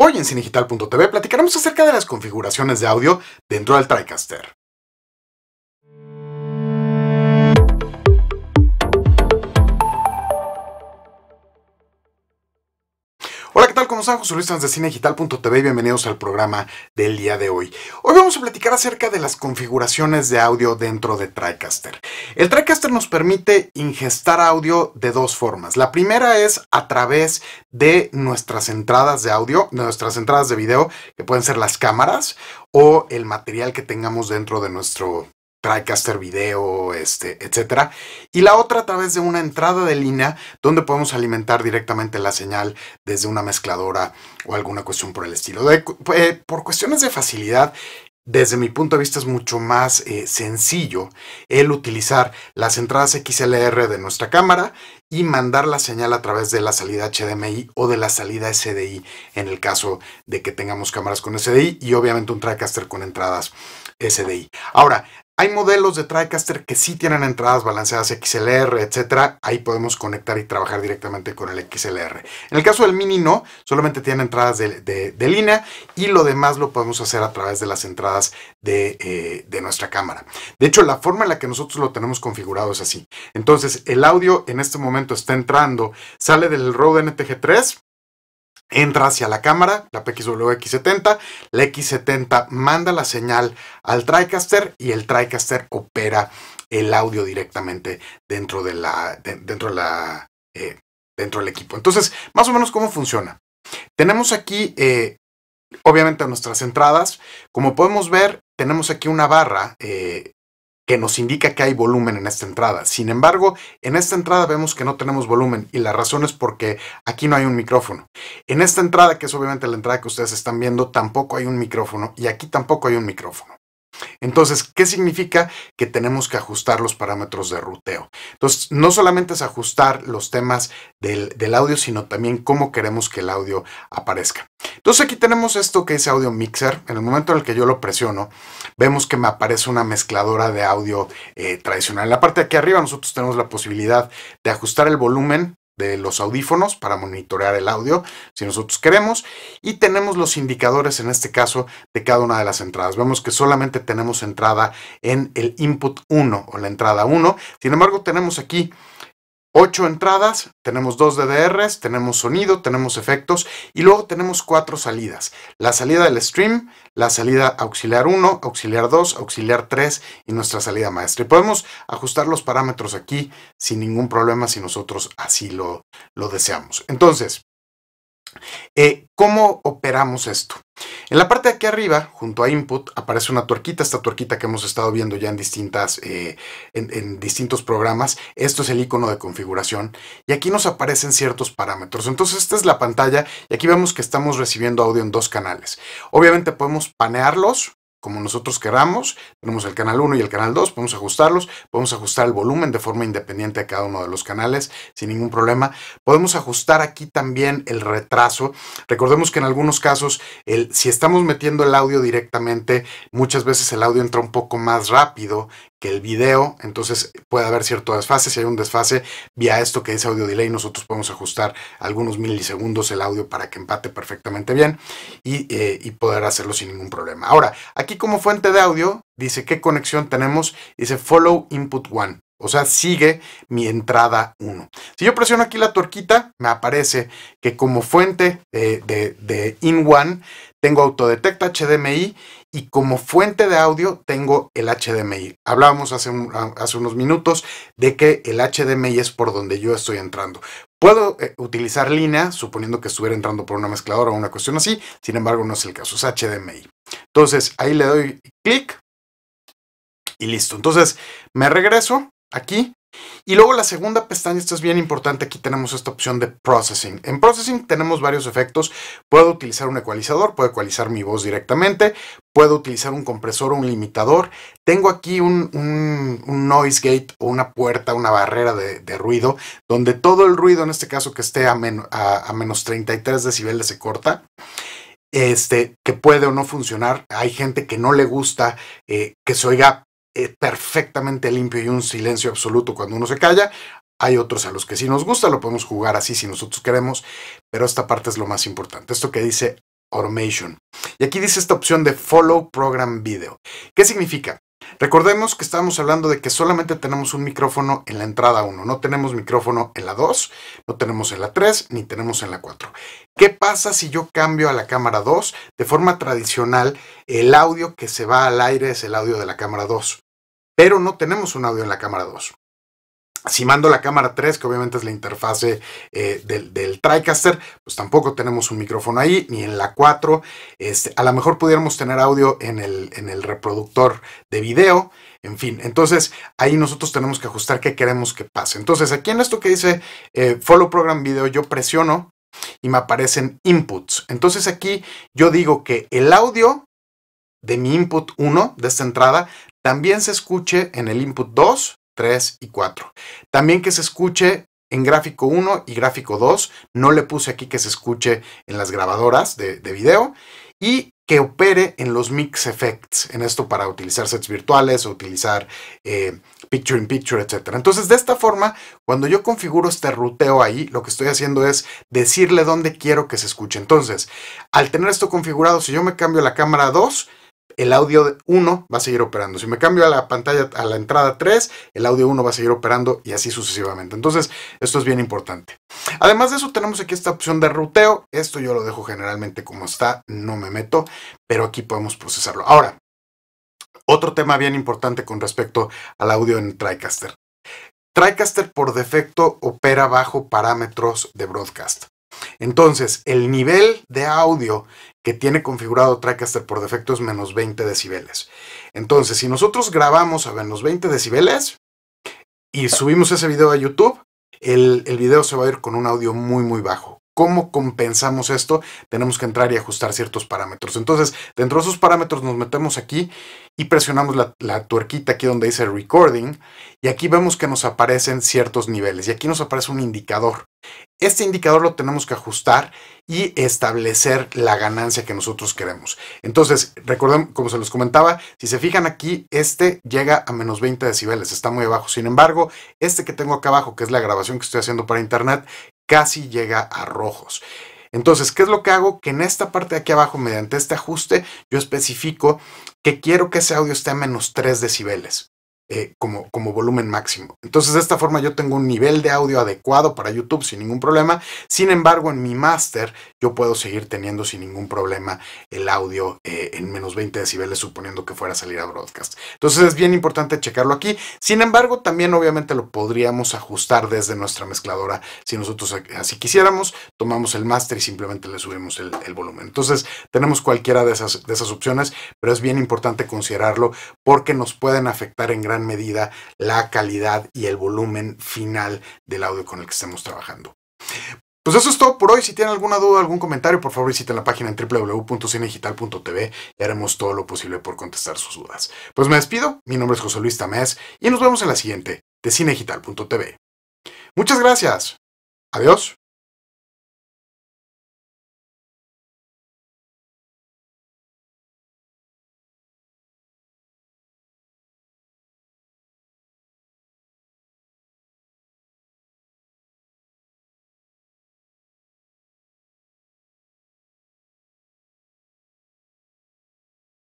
Hoy en Cinegital.tv platicaremos acerca de las configuraciones de audio dentro del TriCaster. ¿Cómo están? José Luis de Cinedigital.tv y bienvenidos al programa del día de hoy. Hoy vamos a platicar acerca de las configuraciones de audio dentro de TriCaster. El TriCaster nos permite ingestar audio de dos formas. La primera es a través de nuestras entradas de audio, nuestras entradas de video, que pueden ser las cámaras o el material que tengamos dentro de nuestro TriCaster Video, este, etcétera, y la otra a través de una entrada de línea donde podemos alimentar directamente la señal desde una mezcladora o alguna cuestión por el estilo. Eh, por cuestiones de facilidad, desde mi punto de vista es mucho más eh, sencillo el utilizar las entradas XLR de nuestra cámara y mandar la señal a través de la salida HDMI o de la salida SDI en el caso de que tengamos cámaras con SDI y obviamente un TriCaster con entradas SDI. Ahora, hay modelos de TriCaster que sí tienen entradas balanceadas XLR, etcétera. Ahí podemos conectar y trabajar directamente con el XLR. En el caso del Mini no, solamente tiene entradas de, línea y lo demás lo podemos hacer a través de las entradas de, eh, de, nuestra cámara. De hecho, la forma en la que nosotros lo tenemos configurado es así. Entonces, el audio en este momento está entrando, sale del Rode NTG3 entra hacia la cámara, la PXWX70, la X70 manda la señal al TriCaster y el TriCaster opera el audio directamente dentro de la, dentro de la, eh, dentro del equipo. Entonces, más o menos cómo funciona. Tenemos aquí, eh, obviamente, nuestras entradas. Como podemos ver, tenemos aquí una barra eh, que nos indica que hay volumen en esta entrada. Sin embargo, en esta entrada vemos que no tenemos volumen y la razón es porque aquí no hay un micrófono. En esta entrada, que es obviamente la entrada que ustedes están viendo, tampoco hay un micrófono y aquí tampoco hay un micrófono. Entonces, ¿qué significa? Que tenemos que ajustar los parámetros de ruteo. Entonces, no solamente es ajustar los temas del, audio, sino también cómo queremos que el audio aparezca. Entonces, aquí tenemos esto que es Audio Mixer. En el momento en el que yo lo presiono, vemos que me aparece una mezcladora de audio eh, tradicional. En la parte de aquí arriba nosotros tenemos la posibilidad de ajustar el volumen de los audífonos para monitorear el audio si nosotros queremos y tenemos los indicadores en este caso de cada una de las entradas. Vemos que solamente tenemos entrada en el input 1 o la entrada 1. Sin embargo, tenemos aquí Ocho entradas, tenemos dos DDRs, tenemos sonido, tenemos efectos y luego tenemos cuatro salidas. La salida del stream, la salida auxiliar 1, auxiliar 2, auxiliar 3 y nuestra salida maestra. Y podemos ajustar los parámetros aquí sin ningún problema si nosotros así lo, lo deseamos. Entonces, eh, ¿cómo operamos esto? En la parte de aquí arriba, junto a Input, aparece una tuerquita, esta tuerquita que hemos estado viendo ya en, distintas, eh, distintos programas. Esto es el icono de configuración y aquí nos aparecen ciertos parámetros. Entonces esta es la pantalla y aquí vemos que estamos recibiendo audio en dos canales. Obviamente podemos panearlos como nosotros queramos. Tenemos el canal 1 y el canal 2, podemos ajustarlos, podemos ajustar el volumen de forma independiente a cada uno de los canales sin ningún problema. Podemos ajustar aquí también el retraso. Recordemos que en algunos casos, si estamos metiendo el audio directamente, muchas veces el audio entra un poco más rápido que el video, entonces puede haber cierto desfase, si hay un desfase, vía esto que es audio delay, nosotros podemos ajustar algunos milisegundos el audio para que empate perfectamente bien y, eh, poder hacerlo sin ningún problema. Ahora, aquí como fuente de audio, dice qué conexión tenemos, dice follow input 1, o sea, sigue mi entrada 1. Si yo presiono aquí la tuerquita, me aparece que como fuente eh, de, in one tengo autodetecta HDMI y como fuente de audio tengo el HDMI. Hablábamos hace, unos minutos de que el HDMI es por donde yo estoy entrando. Puedo eh, utilizar línea, suponiendo que estuviera entrando por una mezcladora o una cuestión así, sin embargo no es el caso, es HDMI. Entonces ahí le doy clic y listo. Entonces me regreso aquí y luego la segunda pestaña, esto es bien importante, aquí tenemos esta opción de Processing. En Processing tenemos varios efectos. Puedo utilizar un ecualizador, puedo ecualizar mi voz directamente, puedo utilizar un compresor o un limitador. Tengo aquí un, noise gate o una puerta, una barrera de, ruido, donde todo el ruido, en este caso que esté a, a, menos 33 decibeles, se corta este, que puede o no funcionar. Hay gente que no le gusta eh, que se oiga eh, perfectamente limpio y un silencio absoluto cuando uno se calla. Hay otros a los que sí nos gusta, lo podemos jugar así si nosotros queremos, pero esta parte es lo más importante. Esto que dice Automation. Y aquí dice esta opción de Follow Program Video. ¿Qué significa? Recordemos que estábamos hablando de que solamente tenemos un micrófono en la entrada 1, no tenemos micrófono en la 2, no tenemos en la 3, ni tenemos en la 4. ¿Qué pasa si yo cambio a la cámara 2? De forma tradicional, el audio que se va al aire es el audio de la cámara 2, pero no tenemos un audio en la cámara 2. Si mando la cámara 3, que obviamente es la interfase eh, del, TriCaster, pues tampoco tenemos un micrófono ahí, ni en la 4. Este, a lo mejor pudiéramos tener audio en el, en el reproductor de video. En fin, entonces ahí nosotros tenemos que ajustar qué queremos que pase. Entonces aquí en esto que dice eh, Follow Program Video, yo presiono y me aparecen inputs. Entonces aquí yo digo que el audio de mi input 1, de esta entrada, también se escuche en el input 2 3 y 4. También que se escuche en gráfico 1 y gráfico 2. No le puse aquí que se escuche en las grabadoras de, video. Y que opere en los mix effects, en esto para utilizar sets virtuales o utilizar eh, picture in picture, etc. Entonces, de esta forma, cuando yo configuro este ruteo ahí, lo que estoy haciendo es decirle dónde quiero que se escuche. Entonces, al tener esto configurado, si yo me cambio la cámara 2, el audio 1 va a seguir operando. Si me cambio a la pantalla, a la entrada 3, el audio 1 va a seguir operando y así sucesivamente. Entonces, esto es bien importante. Además de eso, tenemos aquí esta opción de ruteo. Esto yo lo dejo generalmente como está, no me meto, pero aquí podemos procesarlo. Ahora, otro tema bien importante con respecto al audio en TriCaster. TriCaster por defecto opera bajo parámetros de broadcast. Entonces, el nivel de audio que tiene configurado TrackCaster por defecto es menos 20 decibeles. Entonces, si nosotros grabamos a menos 20 decibeles y subimos ese video a YouTube, el, video se va a ir con un audio muy, muy bajo. ¿Cómo compensamos esto? Tenemos que entrar y ajustar ciertos parámetros. Entonces, dentro de esos parámetros nos metemos aquí y presionamos la, la, tuerquita aquí donde dice recording y aquí vemos que nos aparecen ciertos niveles y aquí nos aparece un indicador. Este indicador lo tenemos que ajustar y establecer la ganancia que nosotros queremos. Entonces, recuerden, como se los comentaba, si se fijan aquí, este llega a menos 20 decibeles, está muy abajo. Sin embargo, este que tengo acá abajo, que es la grabación que estoy haciendo para internet, casi llega a rojos. Entonces, ¿qué es lo que hago? Que en esta parte de aquí abajo, mediante este ajuste, yo especifico que quiero que ese audio esté a menos 3 decibeles. Eh, como, como volumen máximo. Entonces de esta forma yo tengo un nivel de audio adecuado para YouTube sin ningún problema. Sin embargo, en mi máster yo puedo seguir teniendo sin ningún problema el audio eh, en menos 20 decibeles suponiendo que fuera a salir a broadcast. Entonces es bien importante checarlo aquí. Sin embargo, también obviamente lo podríamos ajustar desde nuestra mezcladora si nosotros así quisiéramos. Tomamos el máster y simplemente le subimos el, volumen. Entonces tenemos cualquiera de esas, de esas opciones, pero es bien importante considerarlo porque nos pueden afectar en gran medida la calidad y el volumen final del audio con el que estemos trabajando. Pues eso es todo por hoy. Si tienen alguna duda, algún comentario, por favor visiten la página en www.cinegital.tv y haremos todo lo posible por contestar sus dudas. Pues me despido, mi nombre es José Luis Tamés y nos vemos en la siguiente de cinegital.tv Muchas gracias. Adiós.